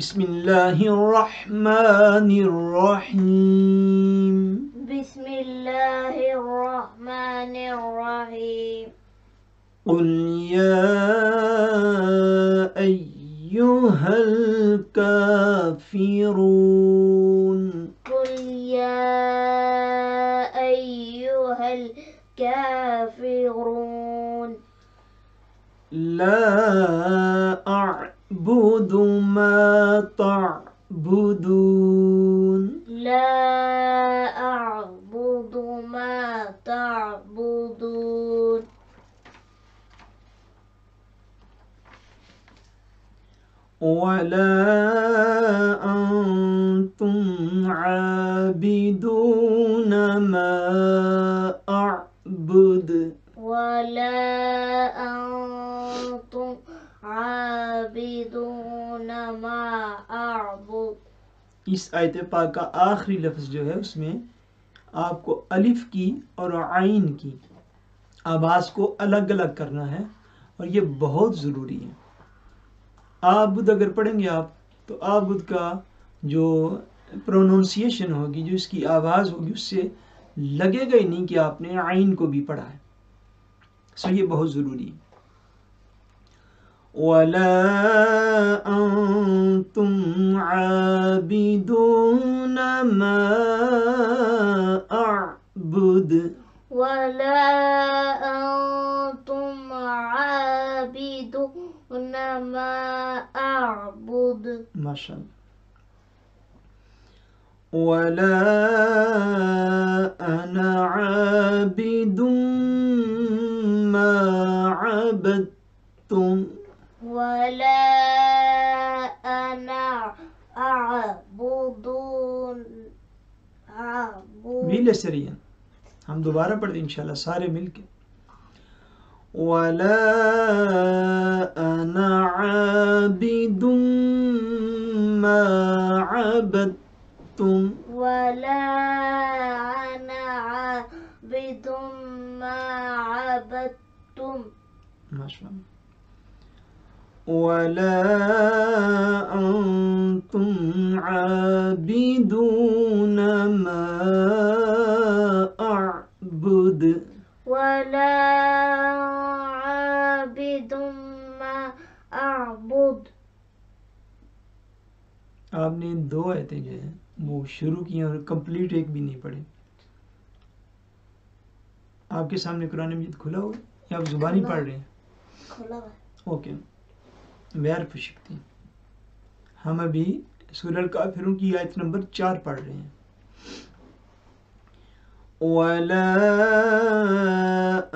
بسم الله الرحمن الرحيم بسم الله الرحمن الرحيم قل يا أيها الكافرون قل يا أيها الكافرون لا أعلم أعبد ما تعبدون لا أعبد ما تعبدون ولا أنتم عابدون ما أعبد ولا أنتم اس آیت پاک کا آخری لفظ جو ہے اس میں آپ کو الف کی اور عین کی آواز کو الگ الگ کرنا ہے اور یہ بہت ضروری ہے آبد اگر پڑھیں گے آپ تو آبد کا جو پرونونسیشن ہوگی جو اس کی آواز ہوگی اس سے لگے گا ہی نہیں کہ آپ نے عین کو بھی پڑھا ہے سو یہ بہت ضروری ہے ولا أنتم عابدون ما أعبد ولا أنتم عابدون ما أعبد ما شاء ولا أنا عابد ما عبدتم ولا أنا أعبد ميل سريا हम दोबारा إن شاء الله सारे मिलके ولا أنا عابد ما عبدتم ولا أنا عابد ما عبدتم ما شاء الله ولا أنتم عابدون ما أعبد ولا عابد ما أعبد آپ نے دو آیتیں جو ہیں وہ شروع کی ہیں اور کمپلیٹ ایک بھی نہیں پڑھے آپ کے سامنے قرآن مجید کھلا ہو یا آپ زبانی پڑھ رہے ہیں کھلا ہوا اوکے ویر پشکتی ہم ابھی سورہ الکافروں کی آیت نمبر چار پڑھ رہے ہیں وَلَا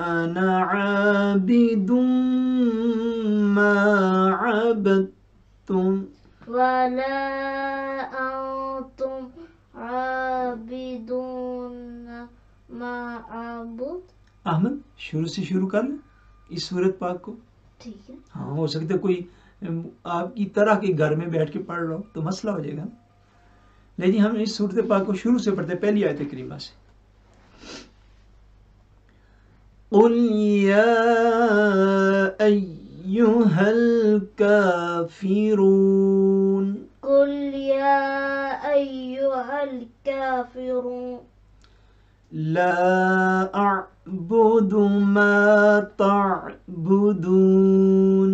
أَنَا عَابِدٌ مَا عَبَدْتُمْ وَلَا أَنْتُمْ عَابِدُونَ مَا عَبُدْتُمْ احمد شروع سے شروع کر لیں اس صورت پاک کو ٹھیک ہے ہاں ہو سکتے کوئی آپ کی طرح کے گھر میں بیٹھ کے پڑھ رہا ہوں تو مسئلہ ہو جائے گا لیکن ہم اس صورت پاک کو شروع سے پڑھتے پہلی آیت کریمہ سے قل یا ایوہ الکافرون قل یا ایوہ الکافرون لا اعبد ما تعبدون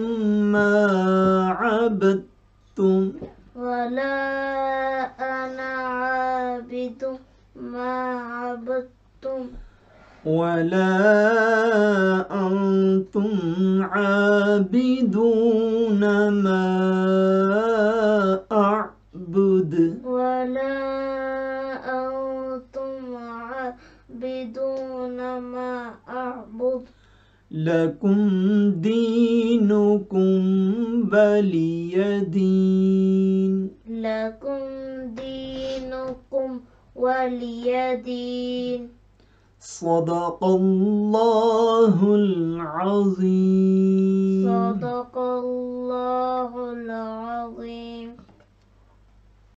ما عبدتم ولا أنا عابد ما عبدتم ولا أنتم عابدون ما أعبد ولا أنتم عابدون ما أعبد لكم دينكم ولي دين لكم دينكم ولي دين صدق الله العظيم صدق الله العظيم